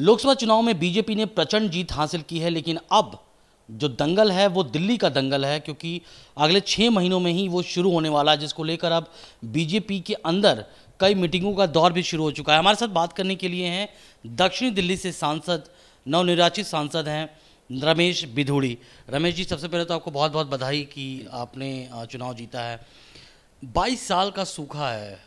लोकसभा चुनाव में बीजेपी ने प्रचंड जीत हासिल की है लेकिन अब जो दंगल है वो दिल्ली का दंगल है क्योंकि अगले छः महीनों में ही वो शुरू होने वाला है जिसको लेकर अब बीजेपी के अंदर कई मीटिंगों का दौर भी शुरू हो चुका है हमारे साथ बात करने के लिए हैं दक्षिणी दिल्ली से सांसद नवनिर्वाचित सांसद हैं रमेश बिधूड़ी रमेश जी सबसे पहले तो आपको बहुत बहुत बधाई कि आपने चुनाव जीता है 22 साल का सूखा है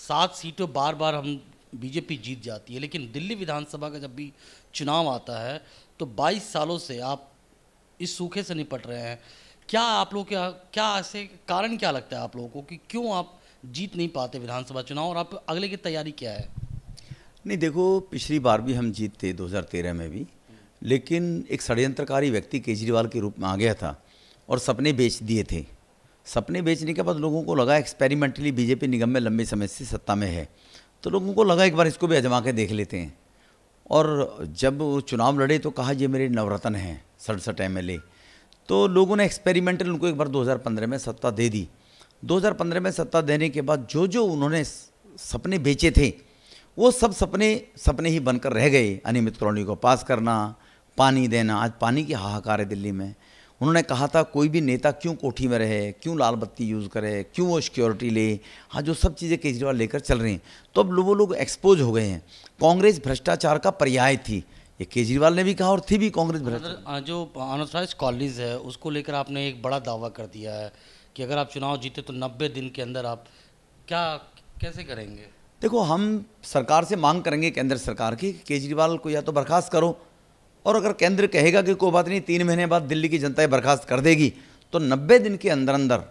सात सीटों बार बार हम बीजेपी जीत जाती है लेकिन दिल्ली विधानसभा का जब भी चुनाव आता है तो 22 सालों से आप इस सूखे से निपट रहे हैं क्या आप लोग क्या क्या ऐसे कारण क्या लगता है आप लोगों को कि क्यों आप जीत नहीं पाते विधानसभा चुनाव और आप अगले की तैयारी क्या है नहीं देखो पिछली बार भी हम जीतते दो में भी लेकिन एक षडयंत्रकारी व्यक्ति केजरीवाल के रूप में आ गया था और सपने बेच दिए थे सपने बेचने के बाद लोगों को लगा एक्सपेरिमेंटली बीजेपी निगम में लंबे समय से सत्ता में है तो लोगों को लगा एक बार इसको भी अजमा के देख लेते हैं और जब चुनाव लड़े तो कहा ये मेरे नवरत्न हैं सड़सठ एम तो लोगों ने एक्सपेरिमेंटल उनको एक बार 2015 में सत्ता दे दी 2015 में सत्ता देने के बाद जो जो उन्होंने सपने बेचे थे वो सब सपने सपने ही बनकर रह गए अनियमित कॉलोनी को पास करना पानी देना आज पानी की हाहाकार है दिल्ली में उन्होंने कहा था कोई भी नेता क्यों कोठी में रहे क्यों लाल बत्ती यूज़ करे क्यों वो सिक्योरिटी ले हाँ जो सब चीज़ें केजरीवाल लेकर चल रही हैं तो अब वो लोग एक्सपोज हो गए हैं कांग्रेस भ्रष्टाचार का पर्याय थी ये केजरीवाल ने भी कहा और थी भी कांग्रेस भ्रष्टाचार जो अनऑथराइज कॉलेज है उसको लेकर आपने एक बड़ा दावा कर दिया है कि अगर आप चुनाव जीते तो नब्बे दिन के अंदर आप क्या कैसे करेंगे देखो हम सरकार से मांग करेंगे केंद्र सरकार की केजरीवाल को या तो बर्खास्त करो और अगर केंद्र कहेगा कि कोई बात नहीं तीन महीने बाद दिल्ली की जनता बर्खास्त कर देगी तो नब्बे दिन के अंदर अंदर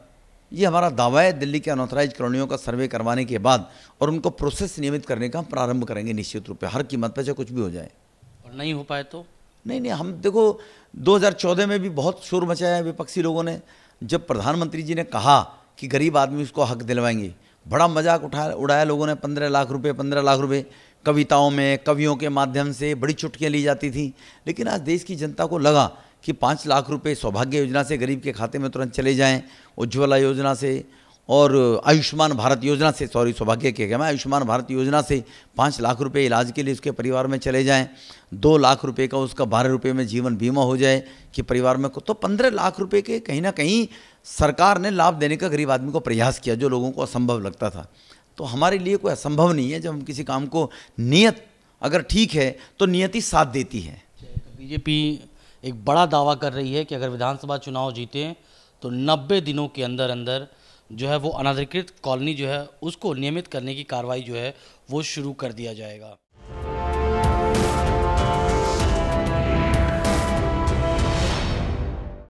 ये हमारा दावा है दिल्ली के अनऑथराइज कॉलोनियों का सर्वे करवाने के बाद और उनको प्रोसेस नियमित करने का प्रारंभ करेंगे निश्चित रूप से हर कीमत पर चाहे कुछ भी हो जाए और नहीं हो पाए तो नहीं नहीं हम देखो 2014 में भी बहुत शोर मचाया है विपक्षी लोगों ने जब प्रधानमंत्री जी ने कहा कि गरीब आदमी उसको हक दिलवाएंगे बड़ा मजाक उठाया उड़ाया लोगों ने पंद्रह लाख रुपये पंद्रह लाख रुपये कविताओं में कवियों के माध्यम से बड़ी चुटकियाँ ली जाती थी लेकिन आज देश की जनता को लगा कि पाँच लाख रुपए सौभाग्य योजना से गरीब के खाते में तुरंत चले जाएं उज्ज्वला योजना से और आयुष्मान भारत योजना से सॉरी सौभाग्य के मैं आयुष्मान भारत योजना से पाँच लाख रुपए इलाज के लिए उसके परिवार में चले जाएं दो लाख रुपए का उसका बारह रुपये में जीवन बीमा हो जाए कि परिवार में तो पंद्रह लाख रुपये के कहीं ना कहीं सरकार ने लाभ देने का गरीब आदमी को प्रयास किया जो लोगों को असंभव लगता था तो हमारे लिए कोई असंभव नहीं है जब हम किसी काम को नियत अगर ठीक है तो नियति साथ देती है बीजेपी एक बड़ा दावा कर रही है कि अगर विधानसभा चुनाव जीते तो 90 दिनों के अंदर अंदर जो है वो अनाधिकृत कॉलोनी जो है उसको नियमित करने की कार्रवाई जो है वो शुरू कर दिया जाएगा